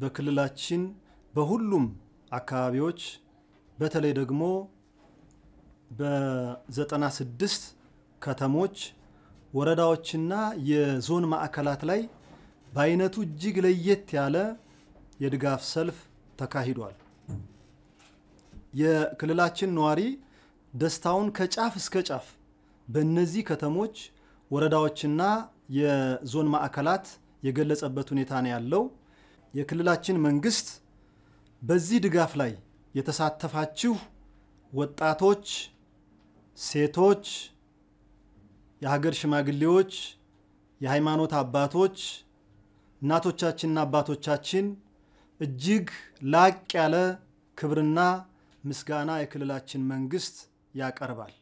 በክልላችን በሁሉም አካባቢዎች በተለይ ደግሞ በ96 ከተሞች ወረዳዎችና የዞን ማዕከላት ላይ በአይነቱ እጅግ ለየት ያለ የድጋፍ ሰልፍ ተካሂዷል። የክልላችን ነዋሪ ደስታውን ከጫፍ እስከ ጫፍ በእነዚህ ከተሞች ወረዳዎችና የዞን ማዕከላት የገለጸበት ሁኔታ ነው ያለው። የክልላችን መንግስት በዚህ ድጋፍ ላይ የተሳተፋችሁ ወጣቶች፣ ሴቶች፣ የሀገር ሽማግሌዎች፣ የሃይማኖት አባቶች፣ እናቶቻችንና አባቶቻችን እጅግ ላቅ ያለ ክብርና ምስጋና የክልላችን መንግስት ያቀርባል።